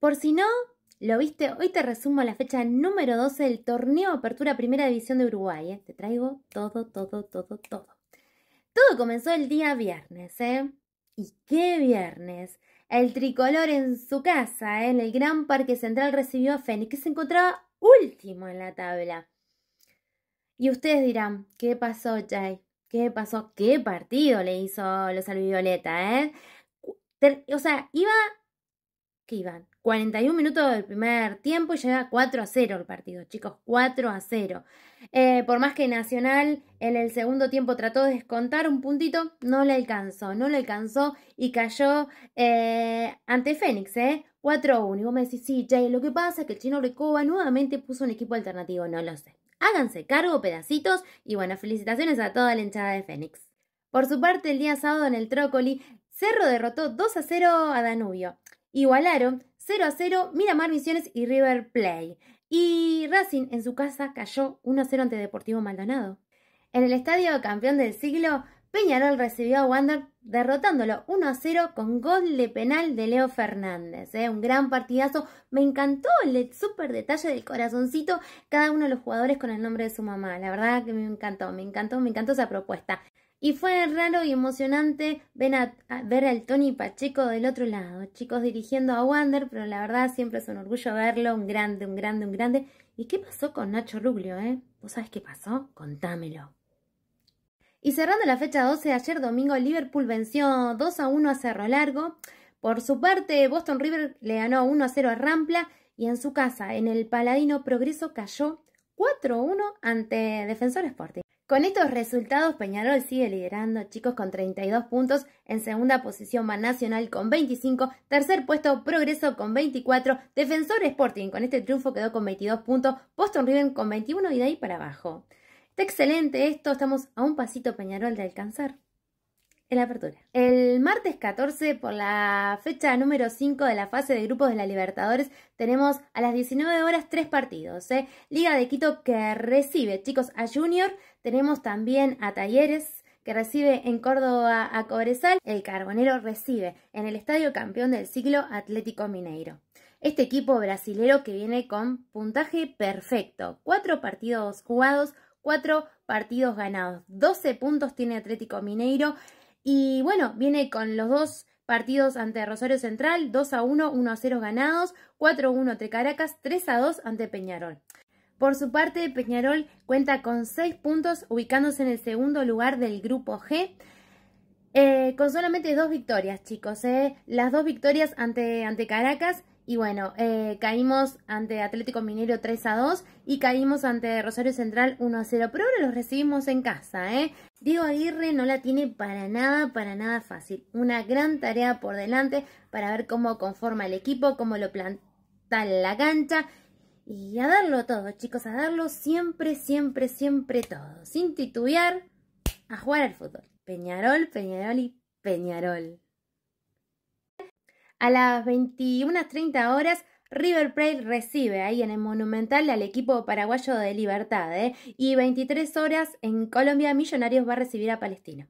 Por si no, lo viste, hoy te resumo la fecha número 12 del torneo Apertura Primera División de Uruguay. ¿eh? Te traigo todo, todo, todo, todo. Todo comenzó el día viernes, ¿eh? ¿Y qué viernes? El tricolor en su casa, ¿eh? en el Gran Parque Central, recibió a Fénix, que se encontraba último en la tabla. Y ustedes dirán, ¿qué pasó, Jay? ¿Qué pasó? ¿Qué partido le hizo los alvioleta? eh? O sea, iba iban 41 minutos del primer tiempo y llega 4 a 0 el partido, chicos, 4 a 0. Eh, por más que Nacional en el segundo tiempo trató de descontar un puntito, no le alcanzó, no le alcanzó y cayó eh, ante Fénix, ¿eh? 4 a 1. Y vos me decís, sí, Jay, lo que pasa es que el chino Recoba nuevamente puso un equipo alternativo, no lo sé. Háganse cargo, pedacitos, y bueno, felicitaciones a toda la hinchada de Fénix. Por su parte, el día sábado en el Trócoli, Cerro derrotó 2 a 0 a Danubio. Igualaron 0 a 0 Miramar Misiones y River Play. Y Racing en su casa cayó 1 a 0 ante Deportivo Maldonado. En el estadio campeón del siglo, Peñarol recibió a Wander derrotándolo 1 a 0 con gol de penal de Leo Fernández. ¿eh? Un gran partidazo. Me encantó el super detalle del corazoncito, cada uno de los jugadores con el nombre de su mamá. La verdad que me encantó, me encantó, me encantó esa propuesta. Y fue raro y emocionante ver, a, al Tony Pacheco del otro lado, chicos dirigiendo a Wander, pero la verdad siempre es un orgullo verlo, un grande, un grande, un grande. ¿Y qué pasó con Nacho Ruglio, eh? ¿Vos sabés qué pasó? Contámelo. Y cerrando la fecha 12, ayer domingo Liverpool venció 2 a 1 a Cerro Largo. Por su parte, Boston River le ganó 1 a 0 a Rampla y en su casa, en el Paladino Progreso, cayó 4 a 1 ante Defensor Sporting. Con estos resultados, Peñarol sigue liderando, chicos, con 32 puntos. En segunda posición va Nacional con 25. Tercer puesto, Progreso con 24. Defensor Sporting con este triunfo quedó con 22 puntos. Boston Riven con 21 y de ahí para abajo. Está excelente esto, estamos a un pasito Peñarol de alcanzar en la apertura. El martes 14, por la fecha número 5 de la fase de grupos de la Libertadores, tenemos a las 19 horas tres partidos. ¿eh? Liga de Quito que recibe, chicos, a Junior. Tenemos también a Talleres que recibe en Córdoba a Cobresal. El Carbonero recibe en el Estadio Campeón del Siglo Atlético Mineiro. Este equipo brasilero que viene con puntaje perfecto. Cuatro partidos jugados, cuatro partidos ganados. 12 puntos tiene Atlético Mineiro. Y bueno, viene con los dos partidos ante Rosario Central, 2 a 1, 1 a 0 ganados, 4 a 1 ante Caracas, 3 a 2 ante Peñarol. Por su parte, Peñarol cuenta con 6 puntos, ubicándose en el segundo lugar del grupo G. Eh, con solamente dos victorias, chicos. Eh. Las dos victorias ante, ante Caracas. Y bueno, eh, caímos ante Atlético Minero 3 a 2 y caímos ante Rosario Central 1 a 0. Pero ahora los recibimos en casa, ¿eh? Diego Aguirre no la tiene para nada, para nada fácil. Una gran tarea por delante para ver cómo conforma el equipo, cómo lo planta la cancha. Y a darlo todo, chicos, a darlo siempre, siempre, siempre todo. Sin titubear a jugar al fútbol. Peñarol, Peñarol y Peñarol. A las 21.30 horas, River Plate recibe ahí en el Monumental al equipo paraguayo de Libertad. ¿eh? Y 23 horas en Colombia, Millonarios va a recibir a Palestina.